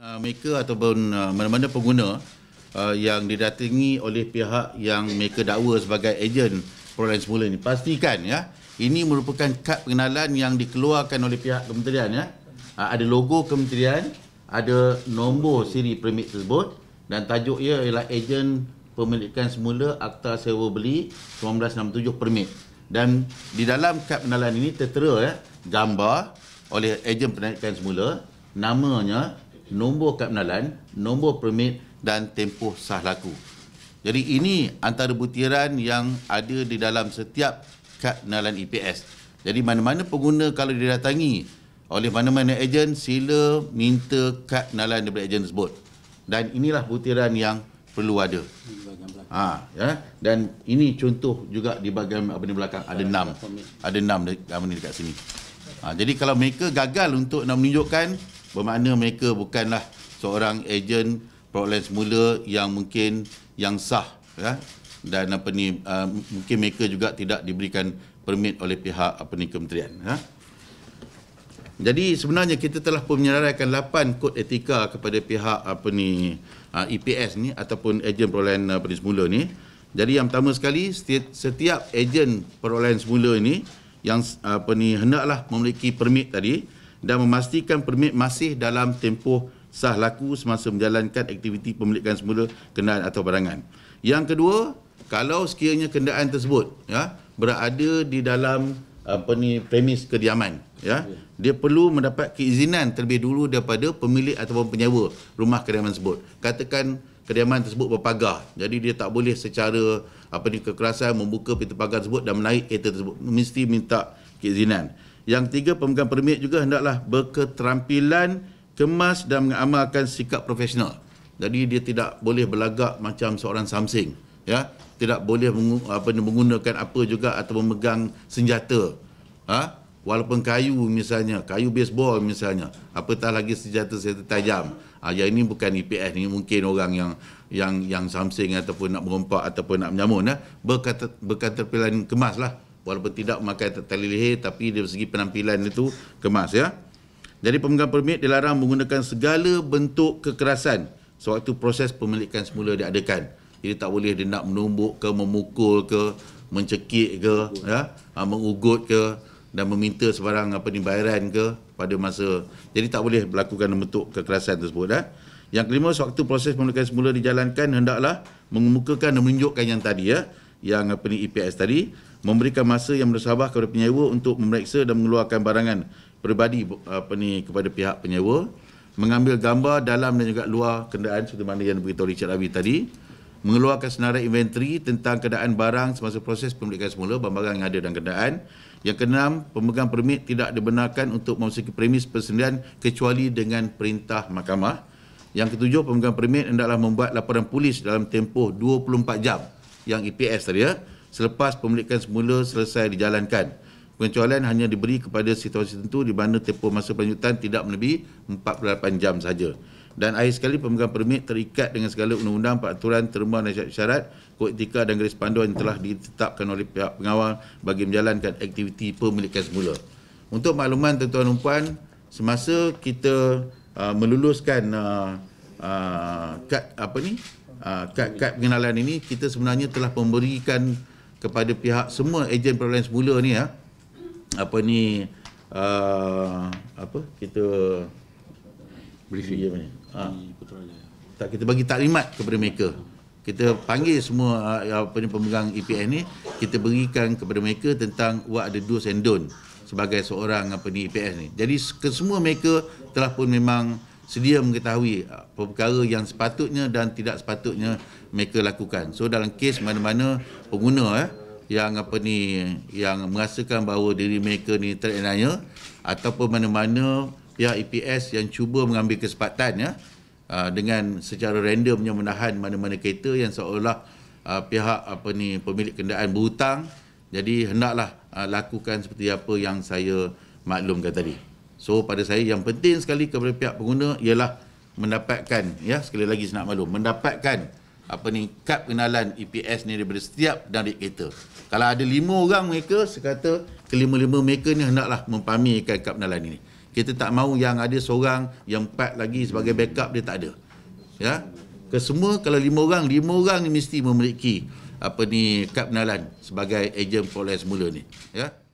uh, mereka ataupun uh, mana-mana pengguna uh, yang didatangi oleh pihak yang mereka dakwa sebagai ejen perolehan semula ini. Pastikan ya, ini merupakan kad pengenalan yang dikeluarkan oleh pihak kementerian ya. Uh, ada logo kementerian, ada nombor siri permit tersebut dan tajuknya ialah ejen pemilikan semula akta sewa beli 1967 permit. Dan di dalam kad pengenalan ini tertera ya, gambar oleh ejen pemilikan semula namanya nombor kad penalan, nombor permit dan tempoh sah laku. Jadi ini antara butiran yang ada di dalam setiap kad penalan EPS. Jadi mana-mana pengguna kalau didatangi oleh mana-mana ejen, sila minta kad penalan daripada ejen tersebut. Dan inilah butiran yang perlu ada. Ha, ya. Dan ini contoh juga di bahagian apa ni belakang. Ada enam. Ada enam dekat sini. Ha, jadi kalau mereka gagal untuk nak menunjukkan bermakna mereka bukanlah seorang ejen perolehan semula yang mungkin yang sah ya dan apa ni uh, mungkin mereka juga tidak diberikan permit oleh pihak apa ni kementerian ya jadi sebenarnya kita telah pun menyerahkan 8 kod etika kepada pihak apa ni uh, EPS ni ataupun ejen perolehan uh, apa ni semula ni jadi yang pertama sekali setiap, setiap ejen perolehan semula ini yang apa ni hendaklah memiliki permit tadi dan memastikan permit masih dalam tempoh sah laku semasa menjalankan aktiviti pemilikan semula kenderaan atau barangan. Yang kedua, kalau sekiranya kenderaan tersebut ya berada di dalam apa ni premis kediaman ya, ya. dia perlu mendapat keizinan terlebih dulu daripada pemilik atau penyewa rumah kediaman tersebut katakan kediaman tersebut berpagar jadi dia tak boleh secara apa ni kekerasan membuka pintu pagar tersebut dan menaik kereta tersebut mesti minta keizinan yang tiga, pemegang permit juga hendaklah berketerampilan, kemas dan mengamalkan sikap profesional. Jadi dia tidak boleh berlagak macam seorang samsing. Ya? Tidak boleh menggunakan apa juga atau memegang senjata. Ha? Walaupun kayu misalnya, kayu baseball misalnya. Apatah lagi senjata-senjata tajam. Ha, ah, yang ini bukan EPS ni mungkin orang yang yang yang samsing ataupun nak merompak ataupun nak menyamun ya. Berkata, berkata pilihan kemas lah walaupun tidak memakai tali leher tapi dari segi penampilan itu kemas ya. Jadi pemegang permit dilarang menggunakan segala bentuk kekerasan sewaktu proses pemilikan semula diadakan. Jadi tak boleh dia nak menumbuk ke, memukul ke, mencekik ke, ya, ha, mengugut ke dan meminta sebarang apa ni bayaran ke pada masa. Jadi tak boleh melakukan bentuk kekerasan tersebut ya. Yang kelima, sewaktu proses pemilikan semula dijalankan hendaklah mengemukakan dan menunjukkan yang tadi ya, yang apa ni EPS tadi memberikan masa yang bersabar kepada penyewa untuk memeriksa dan mengeluarkan barangan peribadi apa ni kepada pihak penyewa mengambil gambar dalam dan juga luar kenderaan seperti mana yang diberitahu Richard Abi tadi mengeluarkan senarai inventory tentang keadaan barang semasa proses pemilikan semula barang-barang yang ada dalam kenderaan yang keenam pemegang permit tidak dibenarkan untuk memasuki premis persendirian kecuali dengan perintah mahkamah yang ketujuh pemegang permit hendaklah membuat laporan polis dalam tempoh 24 jam yang EPS tadi ya selepas pemilikan semula selesai dijalankan. Pengecualian hanya diberi kepada situasi tertentu di mana tempoh masa penyutan tidak melebihi 48 jam saja. Dan akhir sekali pemegang permit terikat dengan segala undang-undang peraturan terma dan syarat kod etika dan garis panduan yang telah ditetapkan oleh pihak pengawal bagi menjalankan aktiviti pemilikan semula. Untuk makluman tuan-tuan dan puan, semasa kita uh, meluluskan uh, uh, kad apa ni? Uh, kad, kad pengenalan ini kita sebenarnya telah memberikan kepada pihak semua ejen perlawanan semula ni ya. Apa ni uh, apa kita briefing dia ni. Ha. Tak kita bagi taklimat kepada mereka. Kita panggil semua uh, apa ni pemegang EPN ni, kita berikan kepada mereka tentang what are the do's and don't sebagai seorang apa ni EPN ni. Jadi kesemua mereka telah pun memang sedia mengetahui uh, perkara yang sepatutnya dan tidak sepatutnya mereka lakukan. So dalam kes mana-mana pengguna eh, yang apa ni yang merasakan bahawa diri mereka ni terkena ataupun mana-mana pihak EPS yang cuba mengambil kesempatan ya dengan secara randomnya menahan mana-mana kereta yang seolah uh, pihak apa ni pemilik kenderaan berhutang jadi hendaklah lakukan seperti apa yang saya maklumkan tadi. So pada saya yang penting sekali kepada pihak pengguna ialah mendapatkan ya sekali lagi saya nak malu mendapatkan apa ni kad pengenalan EPS ni daripada setiap dari kereta. Kalau ada lima orang mereka sekata kelima-lima mereka ni hendaklah mempamerkan kad pengenalan ini. Kita tak mahu yang ada seorang yang empat lagi sebagai backup dia tak ada. Ya. Kesemua kalau lima orang, lima orang ni mesti memiliki apa ni kad pengenalan sebagai ejen polis mula ni. Ya.